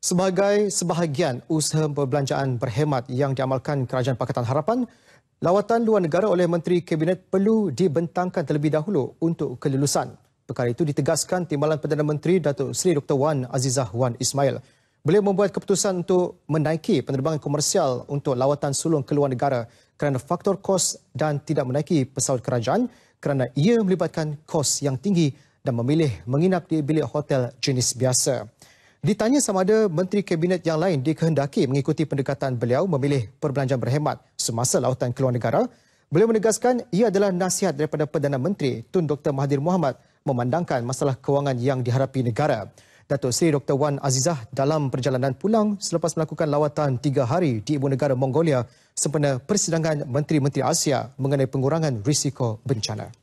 Sebagai sebahagian usaha perbelanjaan berhemat yang diamalkan Kerajaan Pakatan Harapan, lawatan luar negara oleh Menteri Kabinet perlu dibentangkan terlebih dahulu untuk kelulusan. Perkara itu ditegaskan Timbalan Perdana Menteri Datuk Seri Dr. Wan Azizah Wan Ismail. Beliau membuat keputusan untuk menaiki penerbangan komersial untuk lawatan sulung ke luar negara kerana faktor kos dan tidak menaiki pesawat kerajaan kerana ia melibatkan kos yang tinggi dan memilih menginap di bilik hotel jenis biasa. Ditanya sama ada Menteri Kabinet yang lain dikehendaki mengikuti pendekatan beliau memilih perbelanjaan berhemat semasa lautan keluar negara, beliau menegaskan ia adalah nasihat daripada Perdana Menteri Tun Dr. Mahathir Mohamad memandangkan masalah kewangan yang diharapi negara. Datuk Seri Dr. Wan Azizah dalam perjalanan pulang selepas melakukan lawatan tiga hari di Ibu Negara Mongolia sempena persidangan Menteri-Menteri Asia mengenai pengurangan risiko bencana.